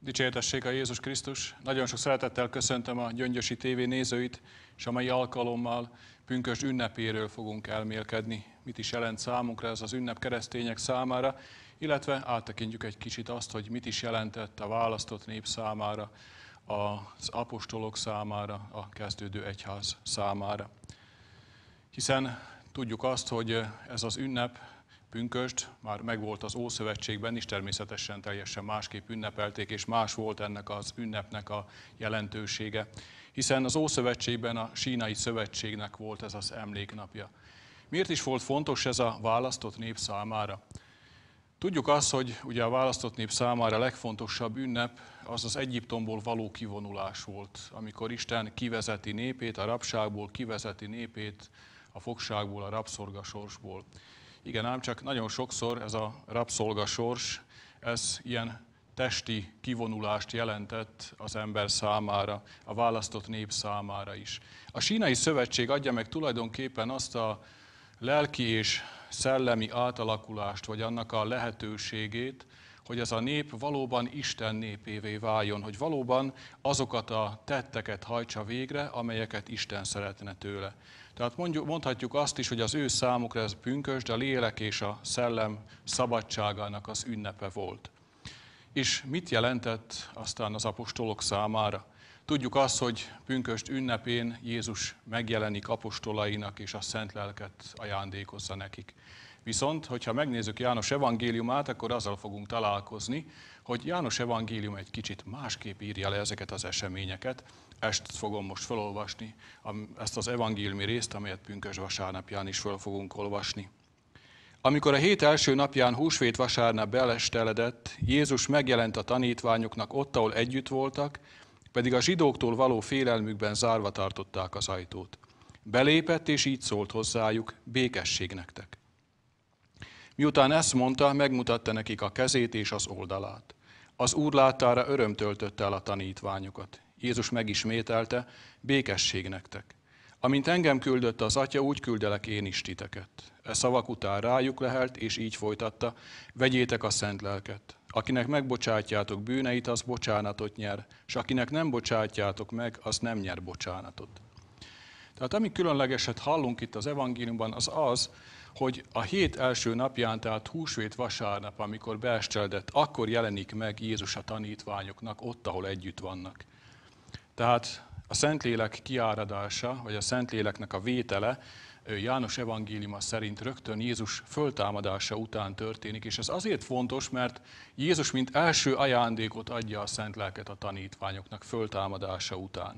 Dicsértessék a Jézus Krisztus! Nagyon sok szeretettel köszöntöm a Gyöngyösi TV nézőit, és a mai alkalommal pünkös ünnepéről fogunk elmélkedni. Mit is jelent számunkra ez az ünnep keresztények számára, illetve áttekintjük egy kicsit azt, hogy mit is jelentett a választott nép számára, az apostolok számára, a kezdődő egyház számára. Hiszen tudjuk azt, hogy ez az ünnep, pünköst, már megvolt az Ószövetségben is, természetesen teljesen másképp ünnepelték, és más volt ennek az ünnepnek a jelentősége. Hiszen az Ószövetségben a sínai szövetségnek volt ez az emléknapja. Miért is volt fontos ez a választott nép számára? Tudjuk azt, hogy ugye a választott nép számára a legfontosabb ünnep az az Egyiptomból való kivonulás volt, amikor Isten kivezeti népét a rabságból, kivezeti népét a fogságból, a rabszolgasorsból. Igen, ám csak nagyon sokszor ez a rabszolgasors, ez ilyen testi kivonulást jelentett az ember számára, a választott nép számára is. A sínai szövetség adja meg tulajdonképpen azt a lelki és szellemi átalakulást, vagy annak a lehetőségét, hogy ez a nép valóban Isten népévé váljon, hogy valóban azokat a tetteket hajtsa végre, amelyeket Isten szeretne tőle. Tehát mondjuk, mondhatjuk azt is, hogy az ő számukra ez pünkös, de a lélek és a szellem szabadságának az ünnepe volt. És mit jelentett aztán az apostolok számára? Tudjuk azt, hogy pünköst ünnepén Jézus megjelenik apostolainak, és a szent lelket ajándékozza nekik. Viszont, hogyha megnézzük János evangéliumát, akkor azzal fogunk találkozni, hogy János evangélium egy kicsit másképp írja le ezeket az eseményeket. Ezt fogom most felolvasni, ezt az evangéliumi részt, amelyet pünkös vasárnapján is fel fogunk olvasni. Amikor a hét első napján húsvét vasárnap belesteledett, Jézus megjelent a tanítványoknak ott, ahol együtt voltak, pedig a zsidóktól való félelmükben zárva tartották az ajtót. Belépett, és így szólt hozzájuk, békesség nektek. Miután ezt mondta, megmutatta nekik a kezét és az oldalát. Az Úr láttára öröm töltötte el a tanítványokat. Jézus megismételte, békesség nektek. Amint engem küldött az atya, úgy küldelek én is titeket. E szavak után rájuk lehelt, és így folytatta, vegyétek a szent lelket. Akinek megbocsátjátok bűneit, az bocsánatot nyer, és akinek nem bocsátjátok meg, az nem nyer bocsánatot. Tehát ami különlegeset hallunk itt az evangéliumban, az az, hogy a hét első napján, tehát húsvét vasárnap, amikor beesteledett, akkor jelenik meg Jézus a tanítványoknak, ott, ahol együtt vannak. Tehát a Szentlélek kiáradása, vagy a Szentléleknek a vétele, János evangéliuma szerint rögtön Jézus föltámadása után történik, és ez azért fontos, mert Jézus mint első ajándékot adja a szent lelket a tanítványoknak föltámadása után.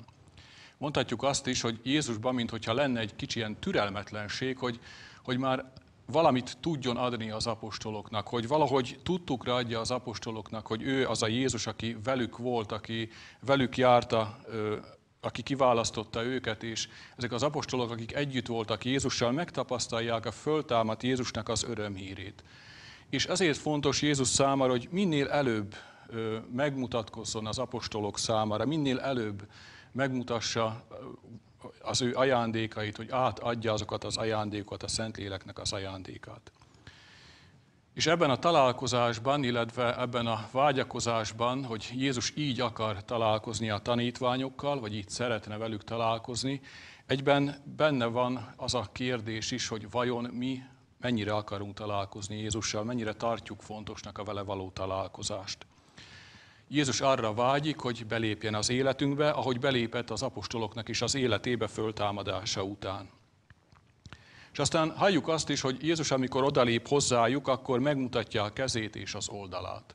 Mondhatjuk azt is, hogy Jézusban, mintha lenne egy kicsi ilyen türelmetlenség, hogy, hogy már valamit tudjon adni az apostoloknak, hogy valahogy tudtukra adja az apostoloknak, hogy ő az a Jézus, aki velük volt, aki velük járta aki kiválasztotta őket, és ezek az apostolok, akik együtt voltak Jézussal, megtapasztalják a föltámadt Jézusnak az örömhírét. És ezért fontos Jézus számára, hogy minél előbb megmutatkozzon az apostolok számára, minél előbb megmutassa az ő ajándékait, hogy átadja azokat az ajándékokat, a Szentléleknek az ajándékát. És ebben a találkozásban, illetve ebben a vágyakozásban, hogy Jézus így akar találkozni a tanítványokkal, vagy így szeretne velük találkozni, egyben benne van az a kérdés is, hogy vajon mi mennyire akarunk találkozni Jézussal, mennyire tartjuk fontosnak a vele való találkozást. Jézus arra vágyik, hogy belépjen az életünkbe, ahogy belépett az apostoloknak is az életébe föltámadása után. És aztán halljuk azt is, hogy Jézus, amikor odalép hozzájuk, akkor megmutatja a kezét és az oldalát.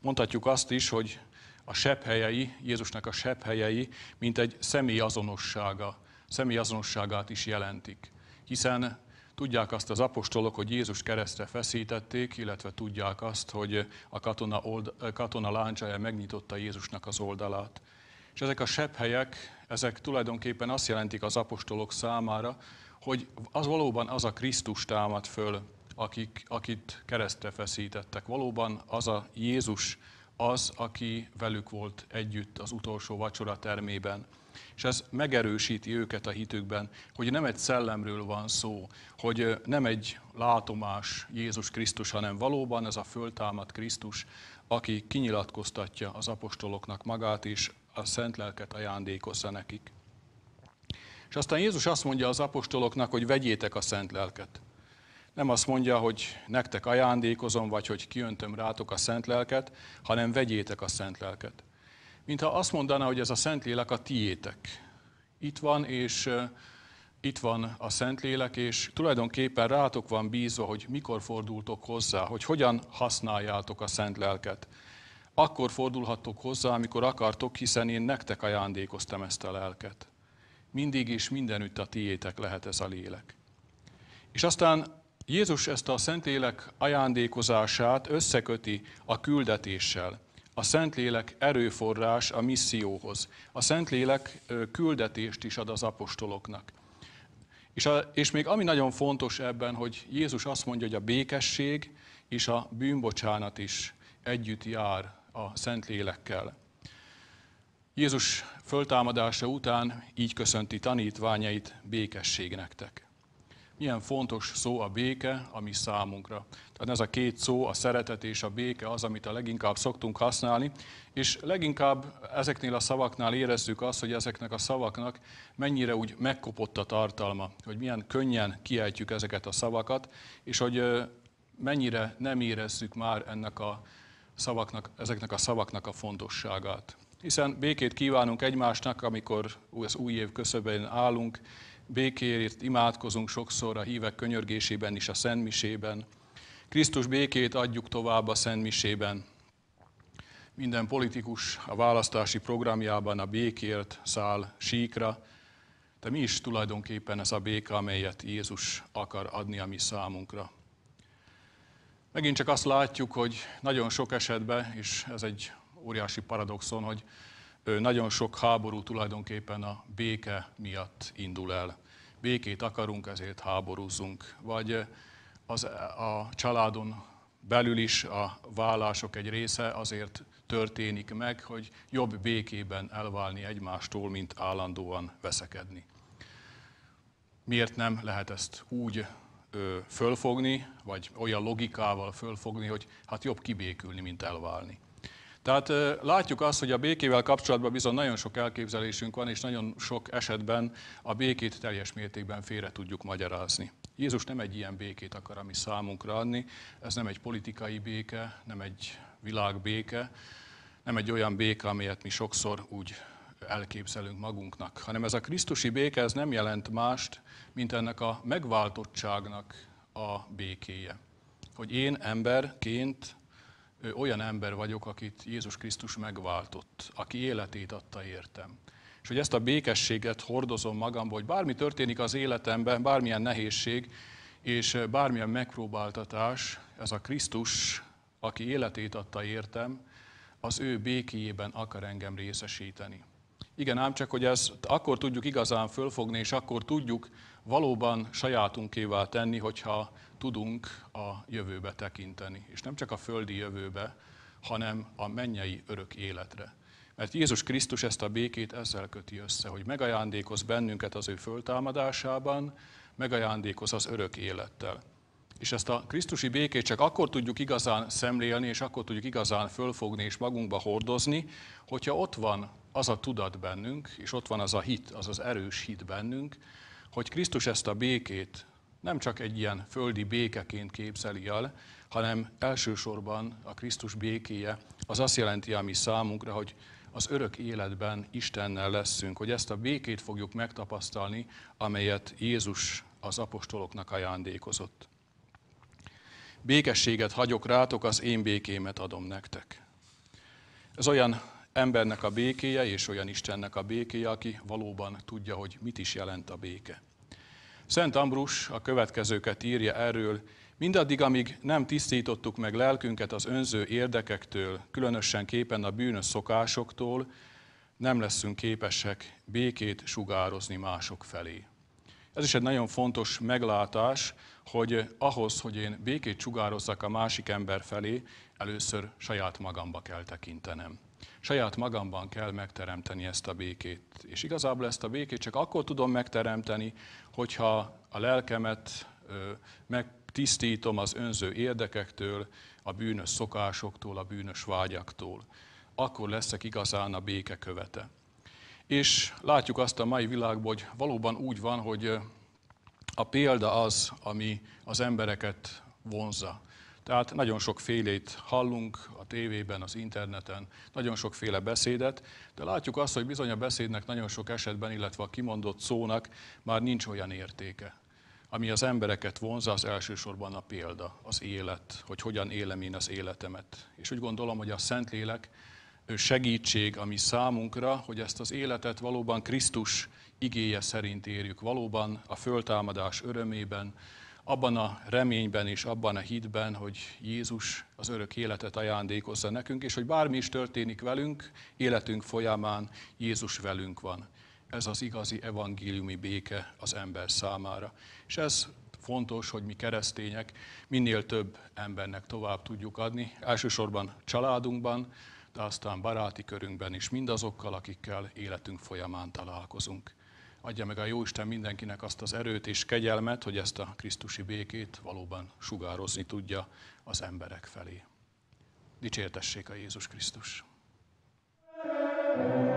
Mondhatjuk azt is, hogy a helyei Jézusnak a helyei, mint egy személy azonossága, személy azonosságát is jelentik. Hiszen tudják azt az apostolok, hogy Jézus keresztre feszítették, illetve tudják azt, hogy a katona, old, katona láncsája megnyitotta Jézusnak az oldalát. És ezek a helyek, ezek tulajdonképpen azt jelentik az apostolok számára, hogy az valóban az a Krisztus támad föl, akik, akit keresztre feszítettek. Valóban az a Jézus az, aki velük volt együtt az utolsó vacsora termében. És ez megerősíti őket a hitükben, hogy nem egy szellemről van szó, hogy nem egy látomás Jézus Krisztus, hanem valóban ez a föltámadt Krisztus, aki kinyilatkoztatja az apostoloknak magát, és a szent lelket ajándékozza nekik. És aztán Jézus azt mondja az apostoloknak, hogy vegyétek a szent lelket. Nem azt mondja, hogy nektek ajándékozom, vagy hogy kiöntöm rátok a szent lelket, hanem vegyétek a szent lelket. Mintha azt mondaná, hogy ez a szent lélek a tiétek. Itt van, és itt van a Szentlélek, és tulajdonképpen rátok van bízva, hogy mikor fordultok hozzá, hogy hogyan használjátok a Szent Lelket. Akkor fordulhattok hozzá, amikor akartok, hiszen én nektek ajándékoztam ezt a lelket mindig és mindenütt a tiétek lehet ez a lélek. És aztán Jézus ezt a Szentlélek ajándékozását összeköti a küldetéssel. A Szentlélek erőforrás a misszióhoz. A Szentlélek küldetést is ad az apostoloknak. És, a, és még ami nagyon fontos ebben, hogy Jézus azt mondja, hogy a békesség és a bűnbocsánat is együtt jár a Szentlélekkel. Jézus föltámadása után így köszönti tanítványait, békesség nektek. Milyen fontos szó a béke, ami számunkra. Tehát ez a két szó, a szeretet és a béke az, amit a leginkább szoktunk használni, és leginkább ezeknél a szavaknál érezzük azt, hogy ezeknek a szavaknak mennyire úgy megkopott a tartalma, hogy milyen könnyen kiejtjük ezeket a szavakat, és hogy mennyire nem érezzük már ennek a szavaknak, ezeknek a szavaknak a fontosságát hiszen békét kívánunk egymásnak, amikor az új év köszöbén állunk, békéért imádkozunk sokszor a hívek könyörgésében is a Szentmisében. Krisztus békét adjuk tovább a Szentmisében. Minden politikus a választási programjában a békért száll síkra, de mi is tulajdonképpen ez a béka amelyet Jézus akar adni a mi számunkra. Megint csak azt látjuk, hogy nagyon sok esetben, és ez egy óriási paradoxon, hogy nagyon sok háború tulajdonképpen a béke miatt indul el. Békét akarunk, ezért háborúzunk. Vagy az, a családon belül is a vállások egy része azért történik meg, hogy jobb békében elválni egymástól, mint állandóan veszekedni. Miért nem lehet ezt úgy ö, fölfogni, vagy olyan logikával fölfogni, hogy hát jobb kibékülni, mint elválni? Tehát látjuk azt, hogy a békével kapcsolatban bizony nagyon sok elképzelésünk van, és nagyon sok esetben a békét teljes mértékben félre tudjuk magyarázni. Jézus nem egy ilyen békét akar, ami számunkra adni. Ez nem egy politikai béke, nem egy világbéke, nem egy olyan béke, amelyet mi sokszor úgy elképzelünk magunknak, hanem ez a Krisztusi béke, ez nem jelent mást, mint ennek a megváltottságnak a békéje. Hogy én emberként olyan ember vagyok, akit Jézus Krisztus megváltott, aki életét adta értem. És hogy ezt a békességet hordozom magamban, hogy bármi történik az életemben, bármilyen nehézség és bármilyen megpróbáltatás, ez a Krisztus, aki életét adta értem, az ő békéjében akar engem részesíteni. Igen, ám csak, hogy ezt akkor tudjuk igazán fölfogni, és akkor tudjuk valóban sajátunkévá tenni, hogyha tudunk a jövőbe tekinteni. És nem csak a földi jövőbe, hanem a mennyei örök életre. Mert Jézus Krisztus ezt a békét ezzel köti össze, hogy megajándékoz bennünket az ő föltámadásában, megajándékoz az örök élettel. És ezt a Krisztusi békét csak akkor tudjuk igazán szemlélni, és akkor tudjuk igazán fölfogni és magunkba hordozni, hogyha ott van az a tudat bennünk, és ott van az a hit, az az erős hit bennünk, hogy Krisztus ezt a békét nem csak egy ilyen földi békeként képzeli el, hanem elsősorban a Krisztus békéje az azt jelenti ami számunkra, hogy az örök életben Istennel leszünk, hogy ezt a békét fogjuk megtapasztalni, amelyet Jézus az apostoloknak ajándékozott. Békességet hagyok rátok, az én békémet adom nektek. Ez olyan embernek a békéje és olyan Istennek a békéje, aki valóban tudja, hogy mit is jelent a béke. Szent Ambrus a következőket írja erről, mindaddig, amíg nem tisztítottuk meg lelkünket az önző érdekektől, különösen képen a bűnös szokásoktól, nem leszünk képesek békét sugározni mások felé. Ez is egy nagyon fontos meglátás, hogy ahhoz, hogy én békét sugározzak a másik ember felé, először saját magamba kell tekintenem. Saját magamban kell megteremteni ezt a békét. És igazából ezt a békét csak akkor tudom megteremteni, hogyha a lelkemet megtisztítom az önző érdekektől, a bűnös szokásoktól, a bűnös vágyaktól. Akkor leszek igazán a béke követe. És látjuk azt a mai világban, hogy valóban úgy van, hogy a példa az, ami az embereket vonza. Tehát nagyon sok félét hallunk a tévében, az interneten, nagyon sokféle beszédet, de látjuk azt, hogy bizony a beszédnek nagyon sok esetben, illetve a kimondott szónak már nincs olyan értéke. Ami az embereket vonza, az elsősorban a példa, az élet, hogy hogyan élem én az életemet. És úgy gondolom, hogy a Szentlélek segítség, ami számunkra, hogy ezt az életet valóban Krisztus igéje szerint érjük, valóban a föltámadás örömében, abban a reményben és abban a hitben, hogy Jézus az örök életet ajándékozza nekünk, és hogy bármi is történik velünk, életünk folyamán Jézus velünk van. Ez az igazi evangéliumi béke az ember számára. És ez fontos, hogy mi keresztények minél több embernek tovább tudjuk adni, elsősorban családunkban, de aztán baráti körünkben is mindazokkal, akikkel életünk folyamán találkozunk. Adja meg a Jóisten mindenkinek azt az erőt és kegyelmet, hogy ezt a Krisztusi békét valóban sugározni tudja az emberek felé. Dicsértessék a Jézus Krisztus! thank you